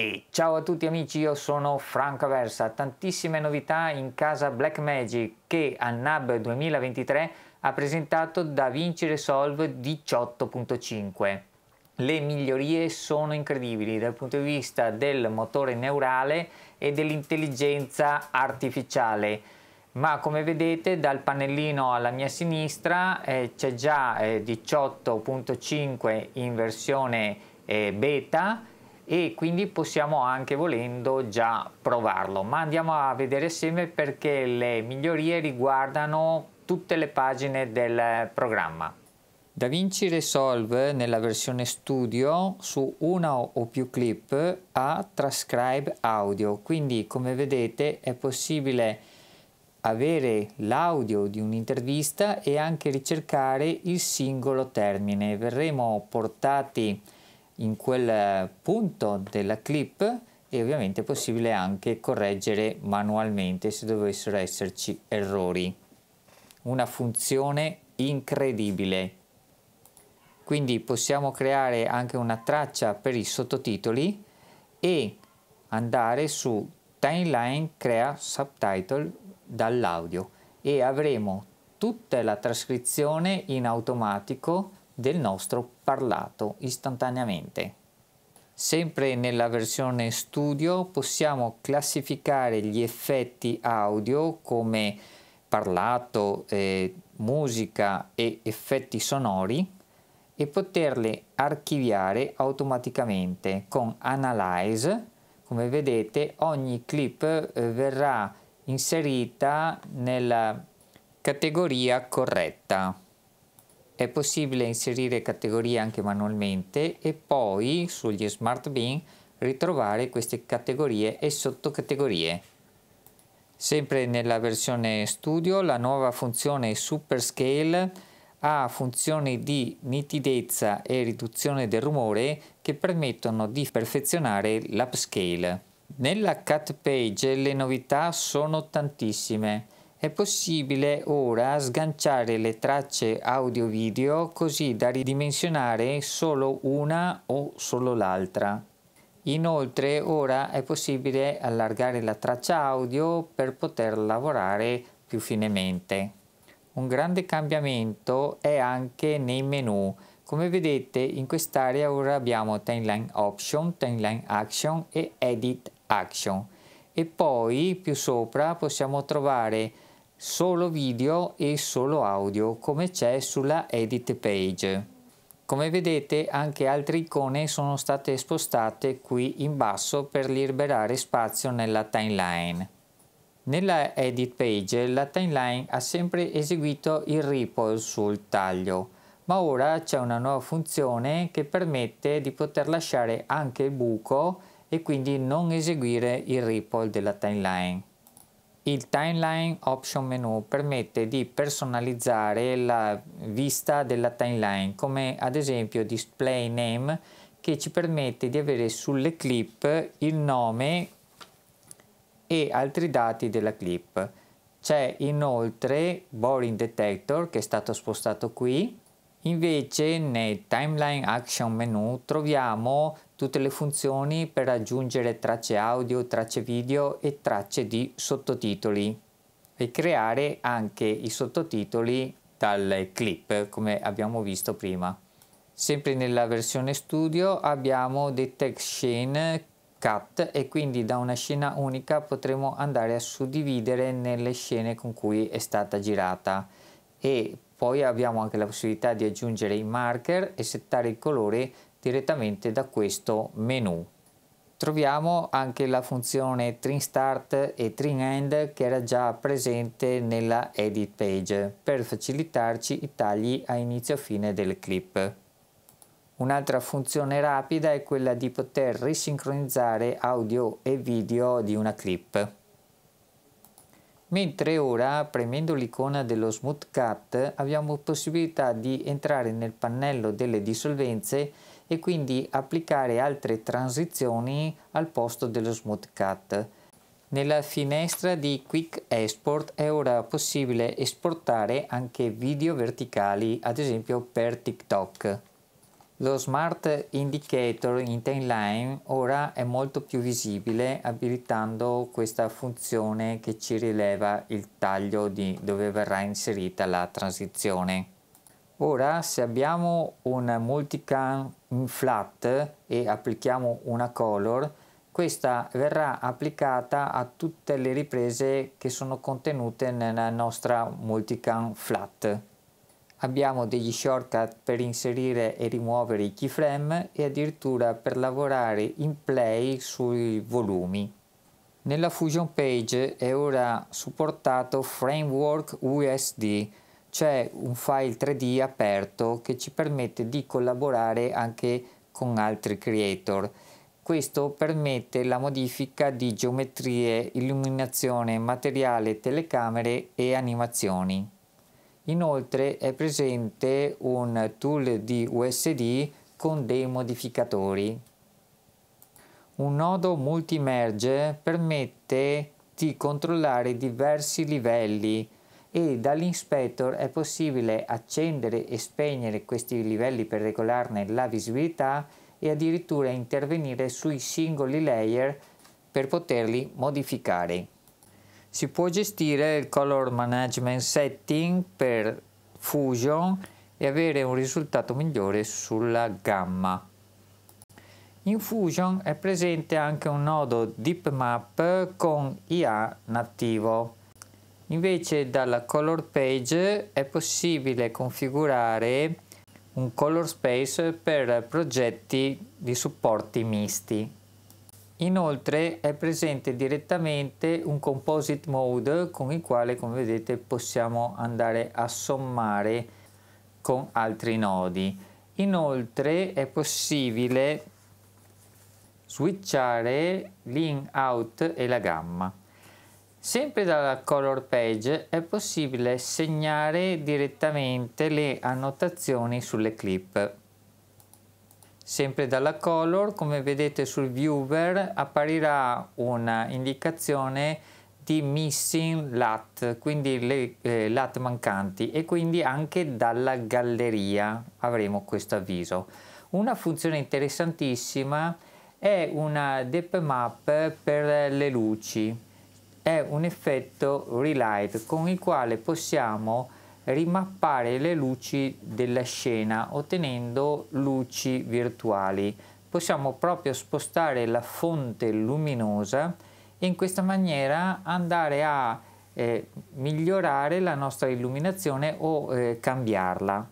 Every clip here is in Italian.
E ciao a tutti amici, io sono Franco Aversa. Tantissime novità in casa Blackmagic che al NAB 2023 ha presentato DaVinci Resolve 18.5. Le migliorie sono incredibili dal punto di vista del motore neurale e dell'intelligenza artificiale ma come vedete dal pannellino alla mia sinistra eh, c'è già eh, 18.5 in versione eh, beta e quindi possiamo anche volendo già provarlo ma andiamo a vedere assieme perché le migliorie riguardano tutte le pagine del programma DaVinci Resolve nella versione studio su una o più clip ha Transcribe Audio quindi come vedete è possibile avere l'audio di un'intervista e anche ricercare il singolo termine verremo portati in quel punto della clip e ovviamente è possibile anche correggere manualmente se dovessero esserci errori. Una funzione incredibile. Quindi possiamo creare anche una traccia per i sottotitoli e andare su timeline crea subtitle dall'audio e avremo tutta la trascrizione in automatico del nostro parlato istantaneamente. Sempre nella versione studio possiamo classificare gli effetti audio come parlato, eh, musica e effetti sonori e poterli archiviare automaticamente con Analyze. Come vedete ogni clip eh, verrà inserita nella categoria corretta. È possibile inserire categorie anche manualmente e poi sugli smart bin ritrovare queste categorie e sottocategorie. Sempre nella versione studio la nuova funzione Super Scale ha funzioni di nitidezza e riduzione del rumore che permettono di perfezionare l'upscale. Nella cut page le novità sono tantissime. È possibile ora sganciare le tracce audio-video così da ridimensionare solo una o solo l'altra. Inoltre ora è possibile allargare la traccia audio per poter lavorare più finemente. Un grande cambiamento è anche nei menu. Come vedete in quest'area ora abbiamo Timeline Option, Timeline Action e Edit Action. E poi più sopra possiamo trovare solo video e solo audio come c'è sulla edit page. Come vedete anche altre icone sono state spostate qui in basso per liberare spazio nella timeline. Nella edit page la timeline ha sempre eseguito il ripple sul taglio, ma ora c'è una nuova funzione che permette di poter lasciare anche il buco e quindi non eseguire il ripple della timeline. Il Timeline Option Menu permette di personalizzare la vista della timeline, come ad esempio Display Name, che ci permette di avere sulle clip il nome e altri dati della clip. C'è inoltre Boring Detector che è stato spostato qui Invece nel Timeline Action Menu troviamo tutte le funzioni per aggiungere tracce audio, tracce video e tracce di sottotitoli e creare anche i sottotitoli dal clip come abbiamo visto prima. Sempre nella versione studio abbiamo dei text scene cut e quindi da una scena unica potremo andare a suddividere nelle scene con cui è stata girata e poi abbiamo anche la possibilità di aggiungere i marker e settare il colore direttamente da questo menu. Troviamo anche la funzione Trim Start e Trim End che era già presente nella Edit Page per facilitarci i tagli a inizio e fine del clip. Un'altra funzione rapida è quella di poter risincronizzare audio e video di una clip mentre ora premendo l'icona dello Smooth Cut abbiamo possibilità di entrare nel pannello delle dissolvenze e quindi applicare altre transizioni al posto dello Smooth Cut. Nella finestra di Quick Export è ora possibile esportare anche video verticali, ad esempio per TikTok. Lo Smart Indicator in Timeline ora è molto più visibile abilitando questa funzione che ci rileva il taglio di dove verrà inserita la transizione. Ora se abbiamo un multicam in flat e applichiamo una color, questa verrà applicata a tutte le riprese che sono contenute nella nostra multicam flat. Abbiamo degli shortcut per inserire e rimuovere i keyframe e addirittura per lavorare in play sui volumi. Nella Fusion Page è ora supportato Framework USD, cioè un file 3D aperto che ci permette di collaborare anche con altri creator. Questo permette la modifica di geometrie, illuminazione, materiale, telecamere e animazioni. Inoltre è presente un tool di USD con dei modificatori. Un nodo multi-merge permette di controllare diversi livelli e dall'inspector è possibile accendere e spegnere questi livelli per regolarne la visibilità e addirittura intervenire sui singoli layer per poterli modificare si può gestire il color management setting per Fusion e avere un risultato migliore sulla gamma. In Fusion è presente anche un nodo DeepMap con IA nativo. Invece dalla color page è possibile configurare un color space per progetti di supporti misti. Inoltre è presente direttamente un composite mode con il quale come vedete possiamo andare a sommare con altri nodi. Inoltre è possibile switchare l'in, out e la gamma. Sempre dalla color page è possibile segnare direttamente le annotazioni sulle clip. Sempre dalla color, come vedete sul viewer, apparirà una indicazione di missing lat, quindi le eh, lat mancanti e quindi anche dalla galleria avremo questo avviso. Una funzione interessantissima è una depth map per le luci, è un effetto relight con il quale possiamo rimappare le luci della scena ottenendo luci virtuali. Possiamo proprio spostare la fonte luminosa e in questa maniera andare a eh, migliorare la nostra illuminazione o eh, cambiarla.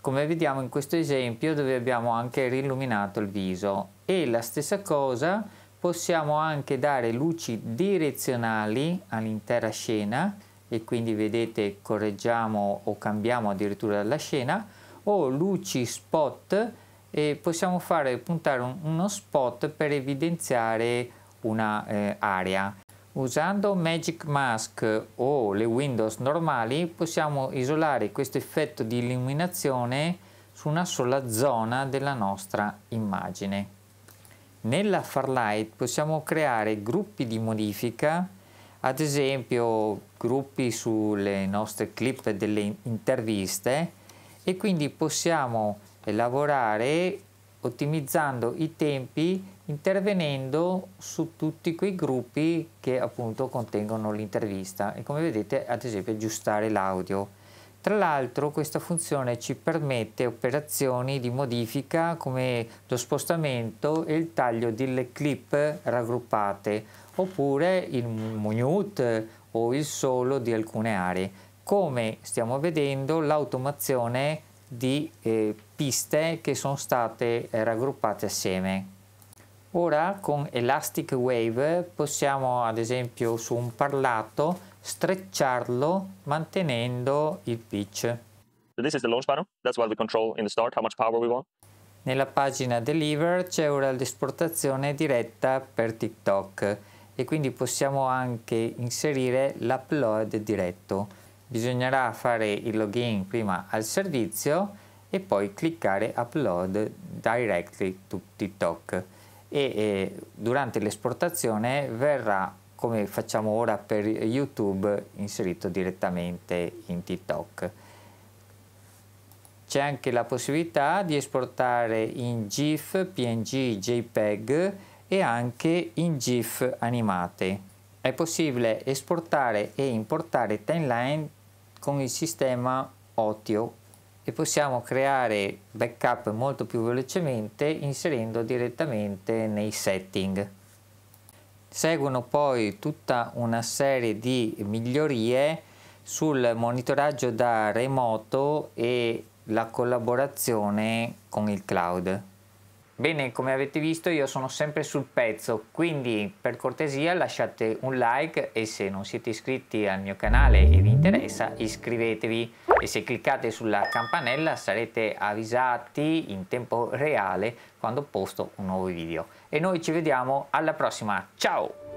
Come vediamo in questo esempio dove abbiamo anche rilluminato il viso e la stessa cosa possiamo anche dare luci direzionali all'intera scena e quindi vedete correggiamo o cambiamo addirittura la scena o luci spot e possiamo fare puntare uno spot per evidenziare un'area. Eh, Usando Magic Mask o le Windows normali possiamo isolare questo effetto di illuminazione su una sola zona della nostra immagine. Nella Farlight possiamo creare gruppi di modifica ad esempio gruppi sulle nostre clip delle interviste e quindi possiamo lavorare ottimizzando i tempi intervenendo su tutti quei gruppi che appunto contengono l'intervista e come vedete ad esempio aggiustare l'audio tra l'altro questa funzione ci permette operazioni di modifica come lo spostamento e il taglio delle clip raggruppate oppure il mute o il solo di alcune aree come stiamo vedendo l'automazione di eh, piste che sono state eh, raggruppate assieme. Ora con Elastic Wave possiamo ad esempio su un parlato strecciarlo mantenendo il pitch. So Nella pagina Deliver c'è ora l'esportazione diretta per TikTok e quindi possiamo anche inserire l'upload diretto. Bisognerà fare il login prima al servizio e poi cliccare Upload Directly to TikTok e, e durante l'esportazione verrà come facciamo ora per YouTube, inserito direttamente in TikTok. C'è anche la possibilità di esportare in GIF, PNG, JPEG e anche in GIF animate. È possibile esportare e importare timeline con il sistema Otio e possiamo creare backup molto più velocemente inserendo direttamente nei setting. Seguono poi tutta una serie di migliorie sul monitoraggio da remoto e la collaborazione con il cloud. Bene, come avete visto io sono sempre sul pezzo, quindi per cortesia lasciate un like e se non siete iscritti al mio canale e vi interessa iscrivetevi e se cliccate sulla campanella sarete avvisati in tempo reale quando posto un nuovo video. E noi ci vediamo alla prossima, ciao!